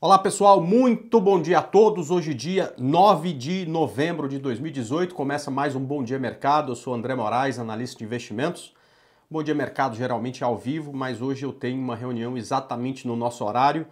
Olá pessoal, muito bom dia a todos. Hoje, dia 9 de novembro de 2018, começa mais um Bom Dia Mercado. Eu sou André Moraes, analista de investimentos. Bom Dia Mercado geralmente é ao vivo, mas hoje eu tenho uma reunião exatamente no nosso horário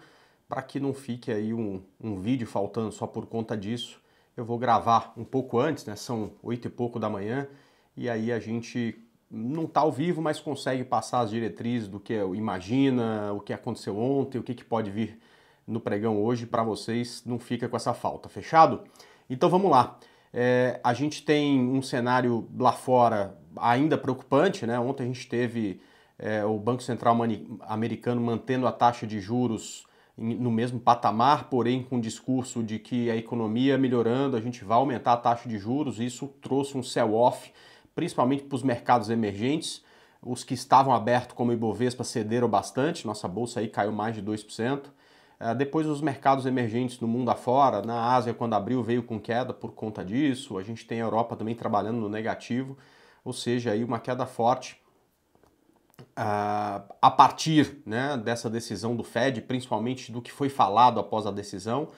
para que não fique aí um, um vídeo faltando só por conta disso. Eu vou gravar um pouco antes, né? São oito e pouco da manhã e aí a gente não está ao vivo, mas consegue passar as diretrizes do que imagina, o que aconteceu ontem, o que, que pode vir no pregão hoje para vocês, não fica com essa falta, fechado? Então vamos lá. É, a gente tem um cenário lá fora ainda preocupante, né? Ontem a gente teve é, o Banco Central americano mantendo a taxa de juros em, no mesmo patamar, porém com o discurso de que a economia melhorando, a gente vai aumentar a taxa de juros. Isso trouxe um sell-off, principalmente para os mercados emergentes. Os que estavam abertos, como Ibovespa, cederam bastante, nossa bolsa aí caiu mais de 2%. Ah, depois os mercados emergentes no mundo afora, na Ásia quando abriu veio com queda por conta disso, a gente tem a Europa também trabalhando no negativo, ou seja, aí uma queda forte ah, a partir né, dessa decisão do Fed, principalmente do que foi falado após a decisão.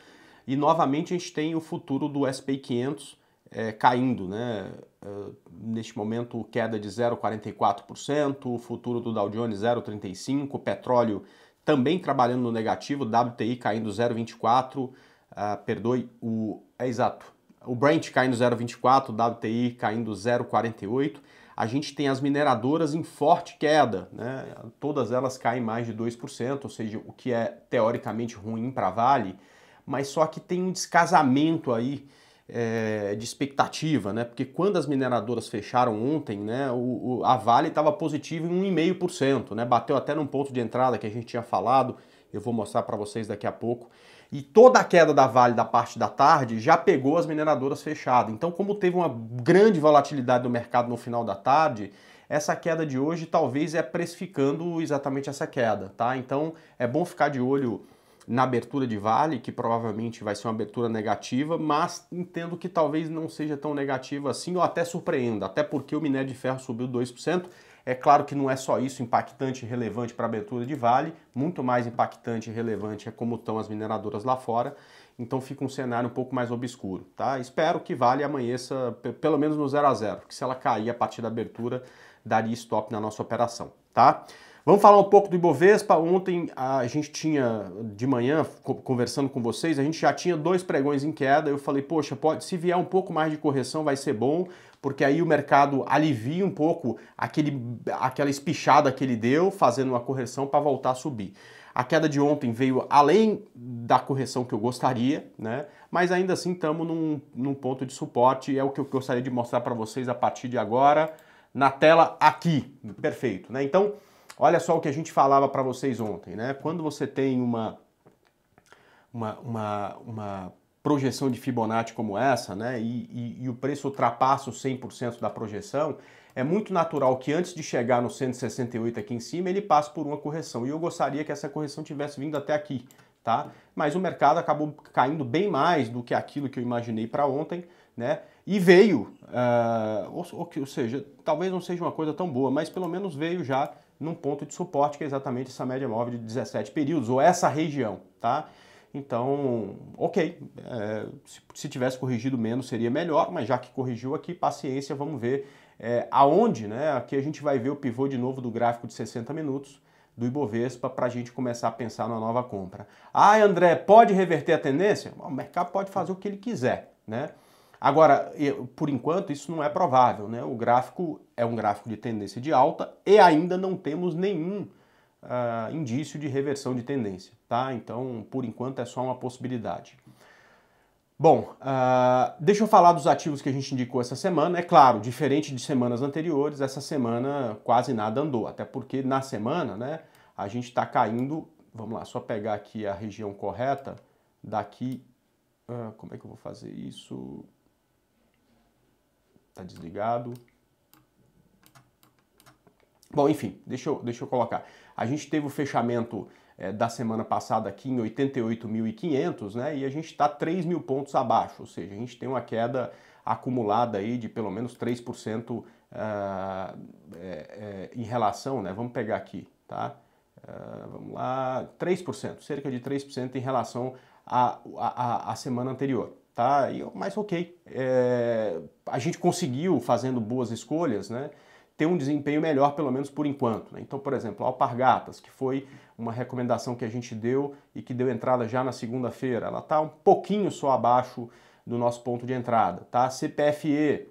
E novamente a gente tem o futuro do SP 500 eh, caindo, né? Ah, neste momento queda de 0,44%, o futuro do Dow Jones 0,35%, petróleo também trabalhando no negativo, WTI caindo 0,24, uh, ah, perdoe, o, é exato, o Brent caindo 0,24, WTI caindo 0,48. A gente tem as mineradoras em forte queda, né? todas elas caem mais de 2%, ou seja, o que é teoricamente ruim para Vale, mas só que tem um descasamento aí é, de expectativa, né? Porque quando as mineradoras fecharam ontem, né, o, o a Vale estava positiva em 1,5%, né? Bateu até num ponto de entrada que a gente tinha falado, eu vou mostrar para vocês daqui a pouco. E toda a queda da Vale da parte da tarde já pegou as mineradoras fechadas. Então, como teve uma grande volatilidade do mercado no final da tarde, essa queda de hoje talvez é precificando exatamente essa queda, tá? Então, é bom ficar de olho na abertura de vale, que provavelmente vai ser uma abertura negativa, mas entendo que talvez não seja tão negativa assim ou até surpreenda, até porque o minério de ferro subiu 2%. É claro que não é só isso impactante e relevante para a abertura de vale, muito mais impactante e relevante é como estão as mineradoras lá fora, então fica um cenário um pouco mais obscuro, tá? Espero que vale amanheça pelo menos no 0 a 0, porque se ela cair a partir da abertura, daria stop na nossa operação, tá? Vamos falar um pouco do Ibovespa. Ontem a gente tinha, de manhã, conversando com vocês, a gente já tinha dois pregões em queda. Eu falei, poxa, pode, se vier um pouco mais de correção vai ser bom, porque aí o mercado alivia um pouco aquele, aquela espichada que ele deu, fazendo uma correção para voltar a subir. A queda de ontem veio além da correção que eu gostaria, né? Mas ainda assim estamos num, num ponto de suporte. É o que eu gostaria de mostrar para vocês a partir de agora, na tela aqui. Perfeito, né? Então. Olha só o que a gente falava para vocês ontem, né? Quando você tem uma, uma, uma, uma projeção de Fibonacci como essa, né, e, e, e o preço ultrapassa os 100% da projeção, é muito natural que antes de chegar no 168 aqui em cima, ele passe por uma correção. E eu gostaria que essa correção tivesse vindo até aqui, tá? Mas o mercado acabou caindo bem mais do que aquilo que eu imaginei para ontem, né? E veio, uh, ou, ou seja, talvez não seja uma coisa tão boa, mas pelo menos veio já num ponto de suporte que é exatamente essa média móvel de 17 períodos, ou essa região, tá? Então, ok, é, se, se, tivesse corrigido menos seria melhor, mas já que corrigiu aqui, paciência, vamos ver é, aonde, né? Aqui a gente vai ver o pivô de novo do gráfico de 60 minutos do Ibovespa para a gente começar a pensar na nova compra. Ah, André, pode reverter a tendência? Bom, o mercado pode fazer o que ele quiser, né? Agora, por enquanto, isso não é provável, né? O gráfico é um gráfico de tendência de alta e ainda não temos nenhum uh, indício de reversão de tendência, tá? Então, por enquanto, é só uma possibilidade. Bom, uh, deixa eu falar dos ativos que a gente indicou essa semana. É claro, diferente de semanas anteriores, essa semana quase nada andou, até porque na semana, né, a gente está caindo. Vamos lá, só pegar aqui a região correta. Daqui. Uh, como é que eu vou fazer isso? Tá desligado. Bom, enfim, deixa eu, deixa eu colocar. A gente teve o fechamento é, da semana passada aqui em 88.500, né? E a gente está 3 mil pontos abaixo, ou seja, a gente tem uma queda acumulada aí de pelo menos 3% uh, ah, é, é, em relação, né? Vamos pegar aqui, tá? Uh, vamos lá, 3%, cerca de 3% em relação à, a à semana anterior tá? E, mas ok, é, a gente conseguiu, fazendo boas escolhas, né, ter um desempenho melhor, pelo menos por enquanto. Né? Então, por exemplo, a Alpargatas, que foi uma recomendação que a gente deu e que deu entrada já na segunda-feira, ela está um pouquinho só abaixo do nosso ponto de entrada, tá? CPFE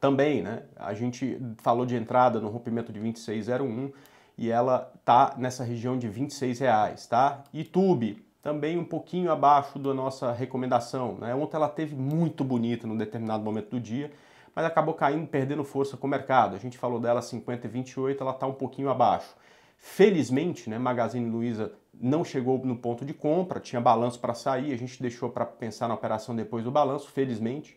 também, né? A gente falou de entrada no rompimento de 26,01 e ela tá nessa região de 26 reais, tá? YouTube também um pouquinho abaixo da nossa recomendação. Né? Ontem ela teve muito bonita num determinado momento do dia, mas acabou caindo, perdendo força com o mercado. A gente falou dela 50 e 28, ela está um pouquinho abaixo. Felizmente, né, Magazine Luiza não chegou no ponto de compra, tinha balanço para sair, a gente deixou para pensar na operação depois do balanço, felizmente,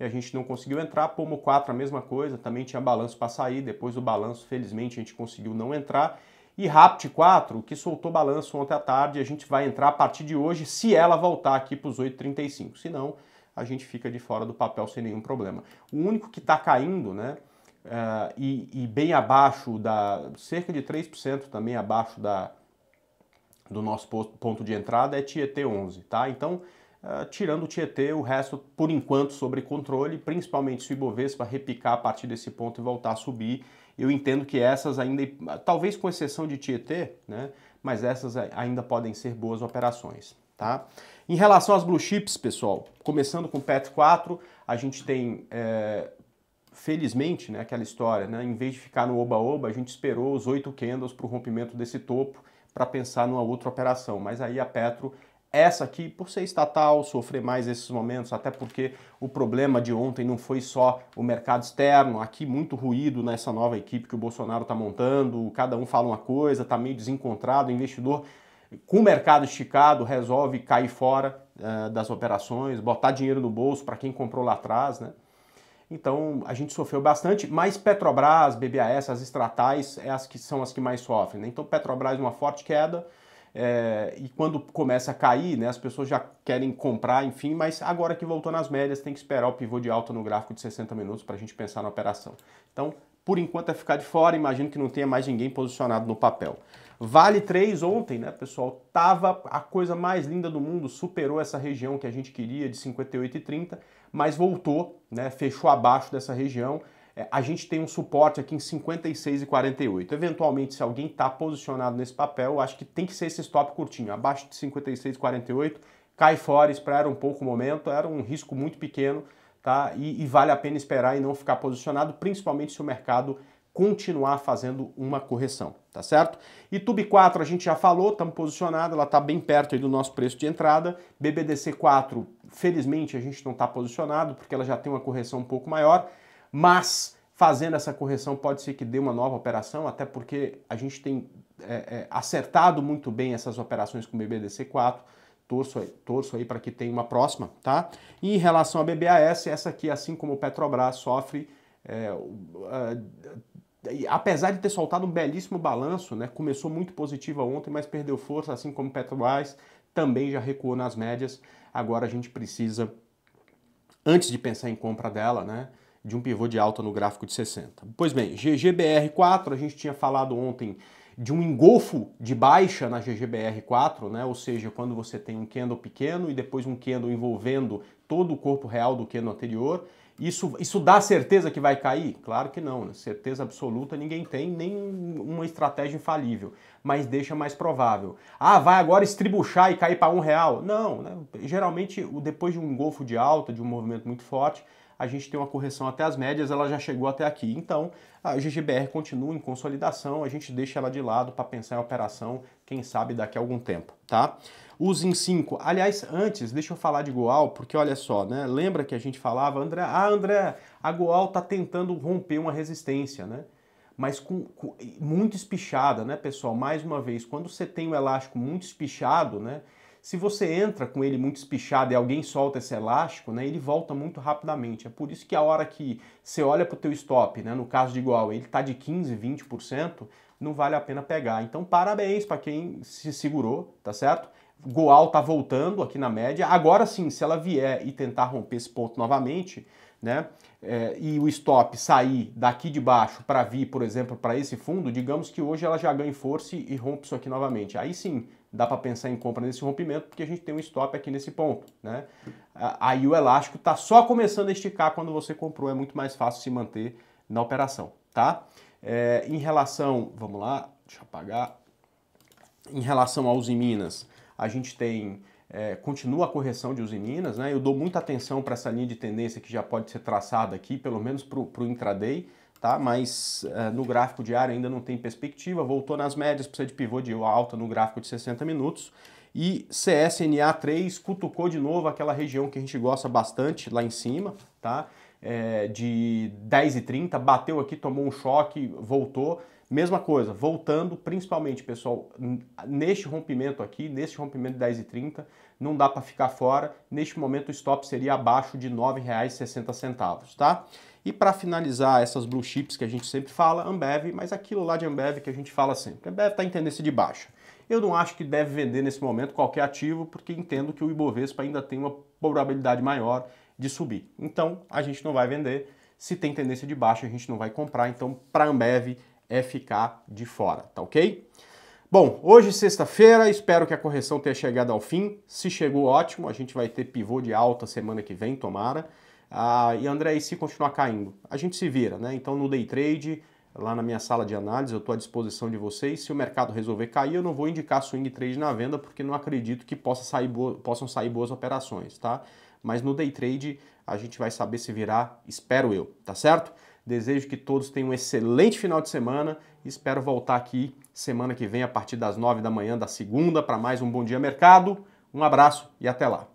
e a gente não conseguiu entrar. Pomo 4, a mesma coisa, também tinha balanço para sair, depois do balanço, felizmente, a gente conseguiu não entrar. E Rapt 4, que soltou balanço ontem à tarde, a gente vai entrar a partir de hoje, se ela voltar aqui para os 8,35. Se não, a gente fica de fora do papel sem nenhum problema. O único que está caindo, né? Uh, e, e, bem abaixo da. cerca de 3% também abaixo da, do nosso ponto de entrada é Tietê 11, tá? Então, uh, tirando o Tietê, o resto, por enquanto, sobre controle, principalmente se o Ibovespa repicar a partir desse ponto e voltar a subir eu entendo que essas ainda, talvez com exceção de Tietê, né, mas essas ainda podem ser boas operações. Tá? Em relação às blue chips, pessoal, começando com o PET 4, a gente tem, é, felizmente, né, aquela história, né, em vez de ficar no oba-oba, a gente esperou os oito candles para o rompimento desse topo para pensar numa outra operação, mas aí a Petro essa aqui, por ser estatal, sofrer mais esses momentos, até porque o problema de ontem não foi só o mercado externo, aqui muito ruído nessa nova equipe que o Bolsonaro está montando, cada um fala uma coisa, está meio desencontrado, o investidor com o mercado esticado resolve cair fora uh, das operações, botar dinheiro no bolso para quem comprou lá atrás, né? Então a gente sofreu bastante, mas Petrobras, BBAS, as estatais, é as que são as que mais sofrem. Né? Então Petrobras uma forte queda, é, e quando começa a cair, né, as pessoas já querem comprar, enfim, mas agora que voltou nas médias, tem que esperar o pivô de alta no gráfico de 60 minutos para a gente pensar na operação. Então, por enquanto é ficar de fora, imagino que não tenha mais ninguém posicionado no papel. Vale 3 ontem, né, pessoal? Tava a coisa mais linda do mundo, superou essa região que a gente queria de 58,30, mas voltou, né? Fechou abaixo dessa região é, a gente tem um suporte aqui em 56 e 48. Eventualmente, se alguém está posicionado nesse papel, eu acho que tem que ser esse stop curtinho, abaixo de 56 48, cai fora, espera um pouco o momento, era um risco muito pequeno, tá? E, e vale a pena esperar e não ficar posicionado, principalmente se o mercado continuar fazendo uma correção, tá certo? E Tube 4 a gente já falou, estamos posicionado, ela está bem perto do nosso preço de entrada. BBDC 4, felizmente a gente não está posicionado porque ela já tem uma correção um pouco maior mas fazendo essa correção pode ser que dê uma nova operação, até porque a gente tem é, é, acertado muito bem essas operações com o BBDC4. Torço aí, torço aí para que tenha uma próxima, tá? E em relação à BBAS, essa aqui, assim como o Petrobras, sofre. É, apesar de ter soltado um belíssimo balanço, né, começou muito positiva ontem, mas perdeu força, assim como Petrobras também já recuou nas médias. Agora a gente precisa, antes de pensar em compra dela, né, de um pivô de alta no gráfico de 60. Pois bem, GGBR4, a gente tinha falado ontem de um engolfo de baixa na GGBR4, né? ou seja, quando você tem um candle pequeno e depois um candle envolvendo todo o corpo real do candle anterior, isso, isso dá certeza que vai cair? Claro que não, né? certeza absoluta ninguém tem, nem uma estratégia infalível, mas deixa mais provável. Ah, vai agora estribuchar e cair para um real? Não, né? geralmente depois de um engolfo de alta, de um movimento muito forte, a gente tem uma correção até as médias, ela já chegou até aqui. Então, a GGBR continua em consolidação, a gente deixa ela de lado para pensar em operação, quem sabe daqui a algum tempo, tá? Os em 5, aliás, antes, deixa eu falar de Goal, porque olha só, né? Lembra que a gente falava, André, ah, André, a Goal tá tentando romper uma resistência, né? Mas com, com muito espichada, né, pessoal? Mais uma vez, quando você tem o elástico muito espichado, né? Se você entra com ele muito espichado e alguém solta esse elástico, né, ele volta muito rapidamente. É por isso que a hora que você olha para o teu stop, né, no caso de igual, ele está de 15%, 20%, não vale a pena pegar. Então parabéns para quem se segurou, tá certo? Goal tá voltando aqui na média. Agora sim, se ela vier e tentar romper esse ponto novamente, né? É, e o stop sair daqui de baixo para vir, por exemplo, para esse fundo, digamos que hoje ela já ganha força e rompe isso aqui novamente. Aí sim, dá para pensar em compra nesse rompimento, porque a gente tem um stop aqui nesse ponto, né? Aí o elástico está só começando a esticar quando você comprou, é muito mais fácil se manter na operação, tá? É, em relação, vamos lá, deixa eu apagar. Em relação aos Minas, a gente tem é, continua a correção de Usiminas, né? Eu dou muita atenção para essa linha de tendência que já pode ser traçada aqui, pelo menos para o intraday tá? mas uh, no gráfico diário ainda não tem perspectiva, voltou nas médias, precisa de pivô de alta no gráfico de 60 minutos. E CSNA3 cutucou de novo aquela região que a gente gosta bastante lá em cima, tá? É, de 10 e 30, bateu aqui, tomou um choque, voltou Mesma coisa, voltando, principalmente, pessoal, neste rompimento aqui, neste rompimento de 10,30, não dá para ficar fora. Neste momento o stop seria abaixo de R$ 9,60, tá? E para finalizar essas blue chips que a gente sempre fala, Ambev, mas aquilo lá de Ambev que a gente fala sempre. Ambev está em tendência de baixa. Eu não acho que deve vender nesse momento qualquer ativo, porque entendo que o Ibovespa ainda tem uma probabilidade maior de subir. Então, a gente não vai vender. Se tem tendência de baixa, a gente não vai comprar. Então, para Ambev, é ficar de fora, tá ok? Bom, hoje é sexta-feira, espero que a correção tenha chegado ao fim. Se chegou, ótimo. A gente vai ter pivô de alta semana que vem, tomara. Ah, e André, e se continuar caindo? A gente se vira, né? Então no day trade, lá na minha sala de análise, eu estou à disposição de vocês. Se o mercado resolver cair, eu não vou indicar swing trade na venda, porque não acredito que possa sair possam sair boas operações, tá? Mas no day trade a gente vai saber se virar, espero eu, tá certo? Desejo que todos tenham um excelente final de semana espero voltar aqui semana que vem a partir das 9 da manhã da segunda para mais um Bom Dia Mercado. Um abraço e até lá.